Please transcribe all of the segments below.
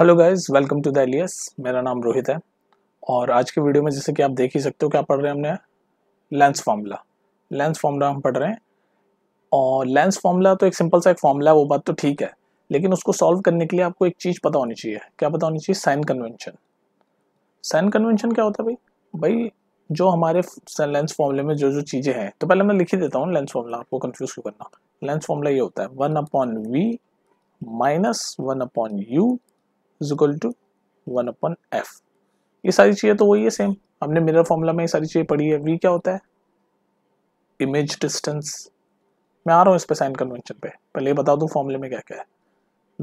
hello guys welcome to the एलियस मेरा नाम रोहित है और आज के वीडियो में जैसे कि आप देख ही सकते हो क्या पढ़ रहे हैं हमने लेंस फार्मूला लेंस फार्मूला हम पढ़ रहे हैं और लेंस फार्मूला तो एक सिंपल सा एक फार्मूला है वो बात तो ठीक है लेकिन उसको सॉल्व करने के लिए आपको एक चीज़ पता होनी चाहिए क्या पता होनी चाहिए साइन कन्वेंशन साइन कन्वेंशन क्या होता है भाई भाई जो हमारे लेंस फॉर्मूले में जो जो चीज़ें हैं तो पहले मैं लिख ही देता हूँ लेंस फार्मूला आपको कन्फ्यूज़ क्यों करना लेंस फार्मूला ये होता है one upon we minus one upon you is equal to one upon f ये सारी चीज़ें तो वही है सेम हमने मिरर फॉर्मूला में ये सारी चीज़ें पढ़ी है वी क्या होता है इमेज डिस्टेंस मैं आ रहा हूँ इस पर साइन कन्वेंशन पे पहले बता दू फॉर्मूले में क्या क्या है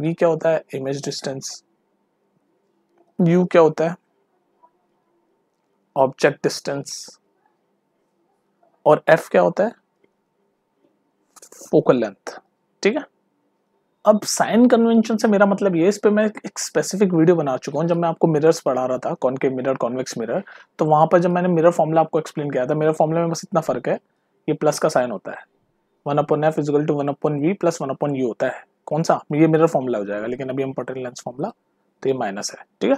वी क्या होता है इमेज डिस्टेंस यू क्या होता है ऑब्जेक्ट डिस्टेंस और एफ क्या होता है फोकल लेंथ ठीक है अब साइन कन्वेंशन से मेरा मतलब ये इस पर मैं एक स्पेसिफिक वीडियो बना चुका हूँ जब मैं आपको मिरर्स पढ़ा रहा था कॉनकेव मिरर कॉन्वेक्स मिरर तो वहाँ पर जब मैंने मिरर फॉर्मूला आपको एक्सप्लेन किया था मिरर फॉर्मूला में बस इतना फर्क है ये प्लस का साइन होता है one upon f is equal to one upon v plus one upon u होता है कौन सा ये मिरर फॉर्मूला हो जाएगा लेकिन अभी हम पटेल लेंस फॉर्मूला तो ये माइनस है ठीक है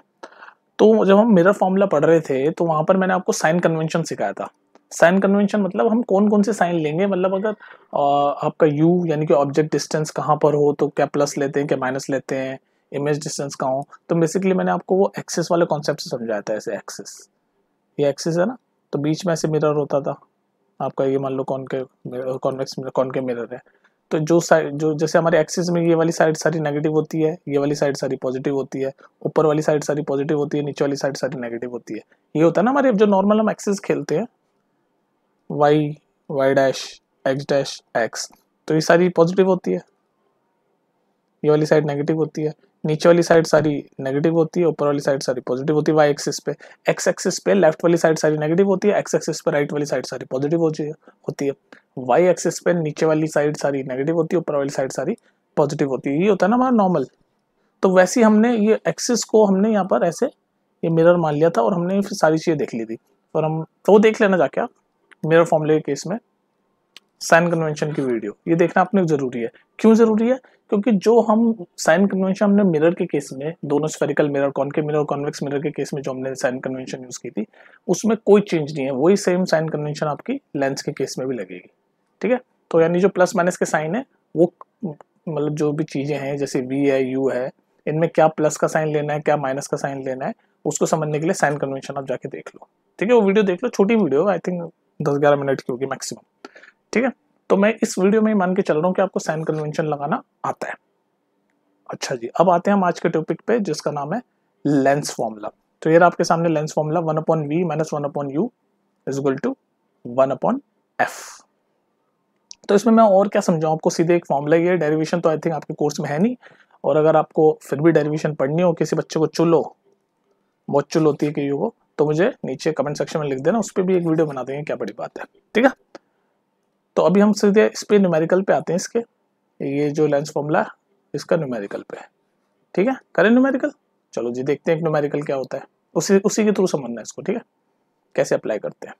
तो जब हम मिरर फॉर्मूला पढ़ रहे थे तो वहाँ पर मैंने आपको साइन कन्वेंशन सिखाया था साइन कन्वेंशन मतलब हम कौन कौन से साइन लेंगे मतलब अगर आ, आपका यू यानी कि ऑब्जेक्ट डिस्टेंस कहाँ पर हो तो क्या प्लस लेते हैं क्या माइनस लेते हैं इमेज डिस्टेंस कहाँ हो तो बेसिकली मैंने आपको वो एक्सेस वाले कॉन्सेप्ट से समझाया था ऐसे एक्सेस ये एक्सेस है ना तो बीच में ऐसे मिरर होता था आपका ये मान लो कौन के कॉन्वेक्स कौन के मिरर है तो जो साइड जो जैसे हमारे एक्सेस में ये वाली साइड सारी नेगेटिव होती है ये वाली साइड सारी पॉजिटिव होती है ऊपर वाली साइड सारी पॉजिटिव होती है नीचे वाली साइड सारी नेगेटिव होती है ये होता है ना हमारे जो नॉर्मल हम एक्सेस खेलते हैं y y dash x dash x तो ये सारी पॉजिटिव होती है ये वाली साइड नेगेटिव होती है नीचे वाली साइड सारी नेगेटिव होती है ऊपर वाली साइड सारी पॉजिटिव होती है वाई एक्सिस पे एक्स एक्सिस पे लेफ्ट वाली साइड सारी नेगेटिव होती है एक्स एक्सिस पे राइट वाली साइड सारी पॉजिटिव होती है होती है वाई एक्सिस पे नीचे वाली साइड सारी नेगेटिव होती है ऊपर वाली साइड सारी पॉजिटिव होती है ये होता है ना हमारा नॉर्मल तो वैसे हमने ये एक्सिस को हमने यहाँ पर ऐसे ये मिरर मान लिया था और हमने सारी चीज़ें देख ली थी और हम तो देख लेना जाके आप मेरा फॉर्मूले के केस में साइन कन्वेंशन की वीडियो ये देखना अपने जरूरी है क्यों जरूरी है क्योंकि जो हम साइन कन्वेंशन हमने मिरर के केस में दोनों स्फेरिकल मिरर कौन के मिरर कॉन्वेक्स मिरर के केस में जो हमने साइन कन्वेंशन यूज की थी उसमें कोई चेंज नहीं है वही सेम साइन कन्वेंशन आपकी लेंस के केस में भी लगेगी ठीक है तो यानी जो प्लस माइनस के साइन है वो मतलब जो भी चीज़ें हैं जैसे वी है यू है इनमें क्या प्लस का साइन लेना है क्या माइनस का साइन लेना है उसको समझने के लिए साइन कन्वेंशन आप जाके देख लो ठीक है वो वीडियो देख लो छोटी वीडियो आई थिंक दस ग्यारह मिनट की होगी मैक्सिमम ठीक है तो मैं इस वीडियो में मान के चल रहा हूँ कि आपको साइन कन्वेंशन लगाना आता है अच्छा जी अब आते हैं हम आज के टॉपिक पे जिसका नाम है लेंस फॉर्मूला तो ये आपके सामने lens formula one upon we minus one upon you is equal to one upon f तो इसमें मैं और क्या समझाऊँ आपको सीधे एक फॉर्मूला ये डेरिवेशन तो आई थिंक आपके कोर्स में है नहीं और अगर आपको फिर भी डेरिवेशन पढ़नी हो किसी बच्चे को चुलो बहुत चुल होती है कि को तो मुझे नीचे कमेंट सेक्शन में लिख देना उस पर भी एक वीडियो बना देंगे क्या बड़ी बात है ठीक है तो अभी हम सीधे इस पर न्यूमेरिकल पे आते हैं इसके ये जो लेंस फॉर्मूला इसका न्यूमेरिकल पे है ठीक है करें न्यूमेरिकल चलो जी देखते हैं न्यूमेरिकल क्या होता है उसी उसी के थ्रू समझना है इसको ठीक है कैसे अप्लाई करते हैं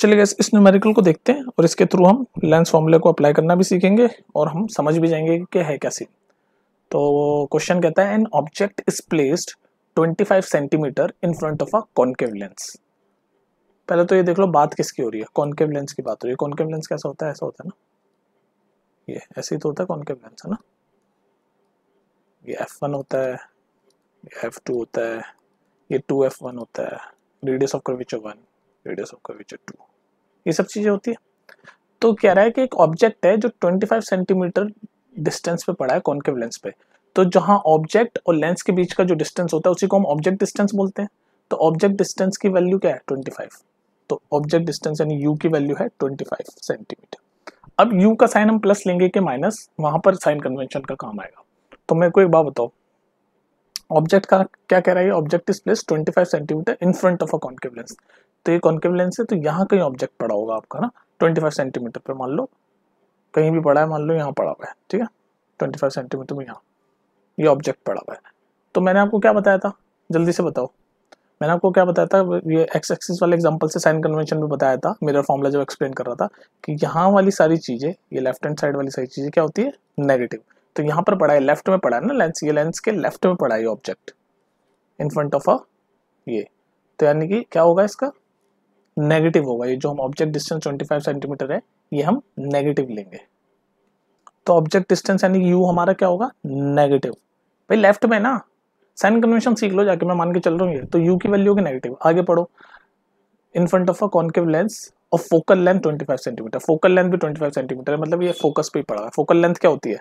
चलिए गैस इस न्यूमेरिकल को देखते हैं और इसके थ्रू हम लेंस फॉर्मूले को अप्लाई करना भी सीखेंगे और हम समझ भी जाएंगे कि है क्या सीन तो क्वेश्चन कहता है an object is placed 25 centimetre in front of a concave lens पहले तो ये देख लो बात किसकी हो रही है कॉन्केव लेंस की बात हो रही है कॉन्केव लेंस कैसा होता है ऐसा होता है ना ये ऐसे ही तो होता है कॉन्केव लेंस है ना ये एफ वन होता है ये एफ टू होता है ये टू एफ वन होता है radius of curvature one radius of curvature two ये सब चीज़ें होती है तो कह रहा है कि एक ऑब्जेक्ट है जो 25 सेंटीमीटर डिस्टेंस पे पड़ा है कॉन्केव लेंस पे तो जहाँ ऑब्जेक्ट और लेंस के बीच का जो डिस्टेंस होता है उसी को हम ऑब्जेक्ट डिस्टेंस बोलते हैं तो ऑब्जेक्ट डिस्टेंस की वैल्यू क्या है ट्वेंटी तो ऑब्जेक्ट डिस्टेंस यानी यू की वैल्यू है 25 सेंटीमीटर अब यू का साइन हम प्लस लेंगे कि माइनस वहां पर साइन कन्वेंशन का काम आएगा तो मेरे को एक बात बताओ ऑब्जेक्ट का क्या कह रहा है object is place 25 centimetre in front of a concave lens तो ये कॉन्केव लेंस है तो यहाँ कहीं ऑब्जेक्ट पड़ा होगा आपका ना 25 सेंटीमीटर पे मान लो कहीं भी पड़ा है मान लो यहाँ पड़ा हुआ है ठीक है 25 सेंटीमीटर में यहाँ ये ऑब्जेक्ट पड़ा हुआ है तो मैंने आपको क्या बताया था जल्दी से बताओ मैंने आपको क्या बताया था ये एक्स एक्सिस वाले एग्जांपल से साइन कन्वेंशन में बताया था मेरा फॉर्मूला जब एक्सप्लेन कर रहा था कि यहाँ वाली सारी चीज़ें ये लेफ्ट हैंड साइड वाली सारी चीज़ें क्या होती है नेगेटिव तो यहाँ पर पड़ा है लेफ्ट में पड़ा है ना लेंस ये लेंस के लेफ्ट में पड़ा है ये object in front of a ये तो यानी कि क्या होगा इसका नेगेटिव होगा ये जो हम ऑब्जेक्ट डिस्टेंस ट्वेंटी सेंटीमीटर है ये हम नेगेटिव लेंगे तो ऑब्जेक्ट डिस्टेंस यानी यू हमारा क्या होगा नेगेटिव भाई लेफ्ट में ना साइन कन्वेंशन सीख लो जाके मैं मान के चल रहा हूँ ये तो यू की वैल्यू होगी नेगेटिव आगे पढ़ो in front of a concave lens और focal length 25 centimetre focal length भी 25 सेंटीमीटर है मतलब ये फोकस पे पड़ा है फोकल लेंथ क्या होती है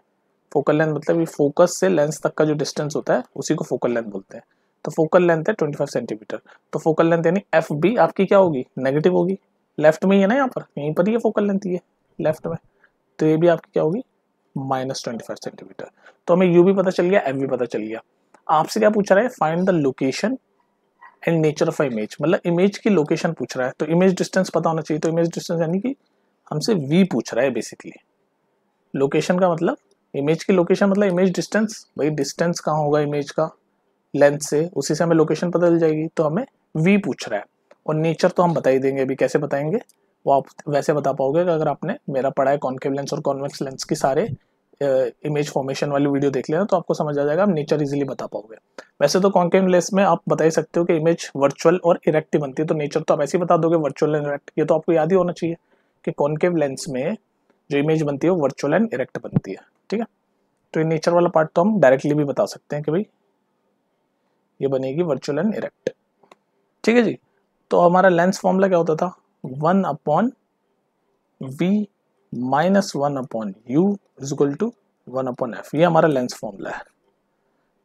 फोकल लेंथ मतलब ये फोकस से लेंस तक का जो डिस्टेंस होता है उसी को फोकल लेंथ बोलते हैं तो फोकल लेंथ है 25 सेंटीमीटर तो फोकल लेंथ यानी एफ बी आपकी क्या होगी नेगेटिव होगी लेफ्ट में ही है ना यहाँ पर यहीं पर ही है फोकल लेंथ ये लेफ्ट में तो ये भी आपकी क्या होगी माइनस ट्वेंटी फाइव सेंटीमीटर तो हमें यू भी पता चल गया एम भी पता चल गया आपसे क्या पूछ रहा है find the location and nature of image मतलब इमेज की लोकेशन पूछ रहा है तो इमेज डिस्टेंस पता होना चाहिए तो इमेज डिस्टेंस यानी कि हमसे वी पूछ रहा है बेसिकली लोकेशन का मतलब इमेज की लोकेशन मतलब इमेज डिस्टेंस भाई डिस्टेंस कहाँ होगा इमेज का लेंथ से उसी से हमें लोकेशन पता चल जाएगी तो हमें वी पूछ रहा है और नेचर तो हम बता ही देंगे अभी कैसे बताएंगे वो आप वैसे बता पाओगे कि अगर आपने मेरा पढ़ा है कॉन्केव लेंस और कॉन्वेक्स लेंस की सारे इमेज फॉर्मेशन वाली वीडियो देख लेना तो आपको समझ आ जाएगा आप नेचर इजीली बता पाओगे वैसे तो कॉन्केव लेंस में आप बता ही सकते हो कि इमेज वर्चुअल और इरेक्टिव बनती है तो नेचर तो आप ऐसे ही बता दोगे वर्चुअल एंड इरेक्ट ये तो आपको याद ही होना चाहिए कि कॉन्केव लेंस में जो इमेज बनती है वो वर्चुअल एंड इरेक्ट बनती है ठीक है तो ये नेचर वाला पार्ट तो हम डायरेक्टली भी बता सकते हैं कि भाई ये बनेगी वर्चुअल एंड इरेक्ट ठीक है जी तो हमारा लेंस फॉर्मूला क्या होता था one upon we minus one upon you is equal to one upon F ये हमारा लेंस फॉर्मूला है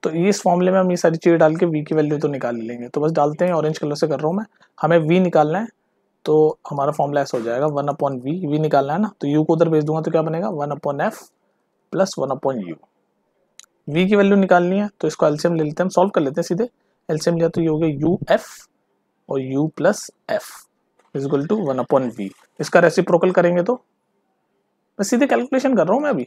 तो इस फॉर्मूले में हम ये सारी चीज़ें डाल के वी की वैल्यू तो निकाल लेंगे तो बस डालते हैं ऑरेंज कलर से कर रहा हूँ मैं हमें वी निकालना है तो हमारा फॉर्मूला ऐसा हो जाएगा वन अपॉन वी वी निकालना है ना तो यू को उधर भेज दूंगा तो क्या बनेगा one upon F plus one upon U V की वैल्यू निकालनी है तो इसको एल्सियम ले लेते हैं हम सॉल्व कर लेते हैं सीधे एल्सियम लिया तो ये हो गया यू एफ और U plus F is equal to one upon V इसका रेसिप्रोकल करेंगे तो मैं सीधे कैलकुलेशन कर रहा हूँ मैं अभी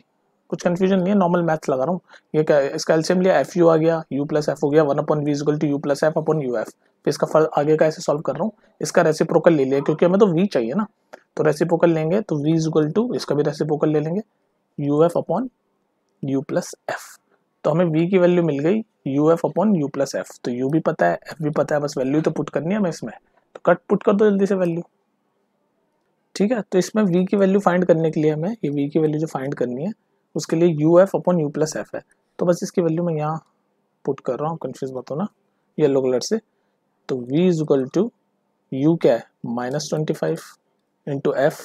कुछ कंफ्यूजन नहीं है नॉर्मल मैथ्स लगा रहा हूँ ये क्या इसका एल्सियम लिया एफ यू आ गया यू प्लस एफ हो गया one upon V is equal to U plus F upon U F फिर इसका फल आगे का ऐसे सॉल्व कर रहा हूँ इसका रेसिप्रोकल ले लिया क्योंकि हमें तो वी चाहिए ना तो रेसिप्रोकल लेंगे तो वी इजल टू इसका भी रेसिप्रोकल ले लेंगे U F upon U plus F तो हमें वी की वैल्यू मिल गई U F upon U plus F तो यू भी पता है एफ भी पता है बस वैल्यू तो पुट करनी है हमें इसमें तो कट पुट कर दो जल्दी से वैल्यू ठीक है तो इसमें वी की वैल्यू फाइंड करने के लिए हमें ये वी की वैल्यू जो फाइंड करनी है उसके लिए U F upon U plus F है तो बस इसकी वैल्यू मैं यहाँ पुट कर रहा हूँ कन्फ्यूज मत होना येलो कलर से तो V is equal to U क्या है minus twenty five into F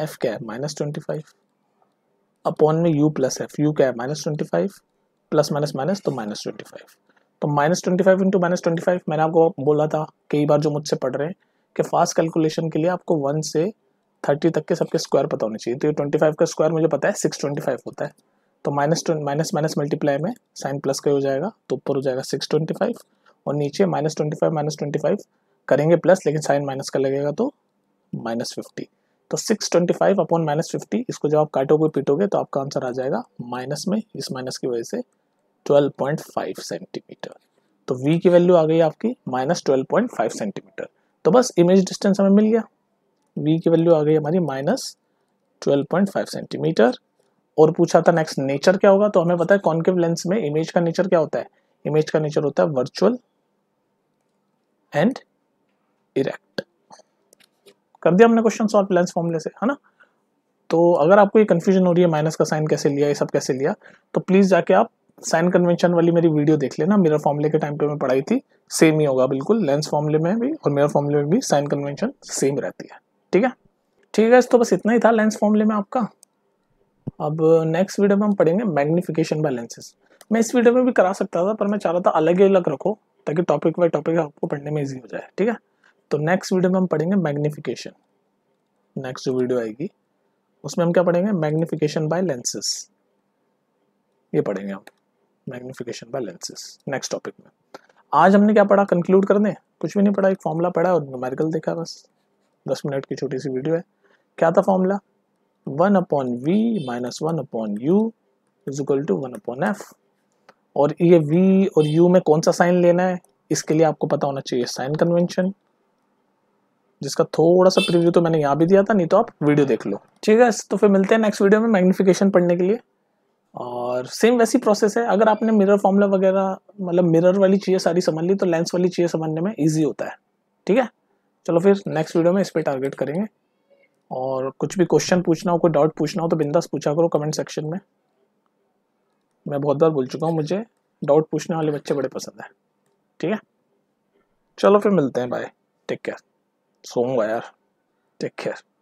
F क्या है माइनस ट्वेंटी फाइव अपॉन में यू प्लस एफ यू क्या है minus twenty five plus minus minus तो माइनस ट्वेंटी फाइव तो minus twenty five into minus twenty five मैंने आपको बोला था कई बार जो मुझसे पढ़ रहे हैं कि फास्ट कैलकुलेशन के लिए आपको वन से थर्टी तक के सबके स्क्वायर पता होने चाहिए तो ये ट्वेंटी फाइव का स्क्वायर मुझे पता है सिक्स ट्वेंटी फाइव होता है तो माइनस माइनस माइनस मल्टीप्लाई में साइन प्लस का हो जाएगा तो ऊपर हो जाएगा सिक्स ट्वेंटी फाइव और नीचे minus twenty five minus twenty five करेंगे प्लस लेकिन साइन माइनस का लगेगा तो माइनस फिफ्टी तो six twenty five upon minus fifty इसको जब आप काटोगे पीटोगे तो आपका आंसर आ जाएगा माइनस में इस माइनस की वजह से 12.5 सेंटीमीटर तो वी की वैल्यू आ गई आपकी minus twelve point five centimetre तो बस इमेज डिस्टेंस हमें मिल गया वी की वैल्यू आ गई हमारी minus twelve point five centimetre और पूछा था नेक्स्ट नेचर क्या होगा तो हमें पता है कॉन्केव लेंस में इमेज का नेचर क्या होता है इमेज का नेचर होता है वर्चुअल एंड इरेक्ट कर दिया हमने क्वेश्चन सॉल्व लेंस फॉर्मूले से है ना तो अगर आपको ये कंफ्यूजन हो रही है माइनस का साइन कैसे लिया ये सब कैसे लिया तो प्लीज़ जाके आप साइन कन्वेंशन वाली मेरी वीडियो देख लेना मिरर फॉर्मूले के टाइम पे मैं पढ़ाई थी सेम ही होगा बिल्कुल लेंस फॉर्मूले में भी और मिरर फॉर्मूले में भी साइन कन्वेंशन सेम रहती है ठीक है ठीक है तो बस इतना ही था लेंस फॉर्मूले में आपका अब नेक्स्ट वीडियो में हम पढ़ेंगे मैग्निफिकेशन बाय लेंसेज मैं इस वीडियो में भी करा सकता था पर मैं चाह रहा था अलग ही अलग रखो ताकि टॉपिक बाय टॉपिक आपको पढ़ने में ईजी हो जाए ठीक है तो नेक्स्ट वीडियो में हम पढ़ेंगे मैग्निफिकेशन नेक्स्ट जो वीडियो आएगी उसमें हम क्या पढ़ेंगे मैग्निफिकेशन बाय लेंसेस ये पढ़ेंगे हम magnification by lenses next topic में आज हमने क्या पढ़ा कंक्लूड करने कुछ भी नहीं पढ़ा एक फॉर्मूला पढ़ा और न्यूमेरिकल देखा बस दस मिनट की छोटी सी वीडियो है क्या था formula one upon we minus one upon you is equal to one upon F और ये वी और यू में कौन सा साइन लेना है इसके लिए आपको पता होना चाहिए साइन कन्वेंशन जिसका थोड़ा सा प्रिव्यू तो मैंने यहाँ भी दिया था नहीं तो आप वीडियो देख लो ठीक है तो फिर मिलते हैं नेक्स्ट वीडियो में मैग्निफिकेशन पढ़ने के लिए और सेम वैसी प्रोसेस है अगर आपने मिरर फॉर्मूला वगैरह मतलब मिरर वाली चीज़ें सारी समझ ली तो लेंस वाली चीज़ें समझने में ईजी होता है ठीक है चलो फिर नेक्स्ट वीडियो में इस पर टारगेट करेंगे और कुछ भी क्वेश्चन पूछना हो कोई डाउट पूछना हो तो बिंदास पूछा करो कमेंट सेक्शन में मैं बहुत बार बोल चुका हूँ मुझे डाउट पूछने वाले बच्चे बड़े पसंद हैं ठीक है चलो फिर मिलते हैं बाय टेक केयर सोऊंगा यार टेक केयर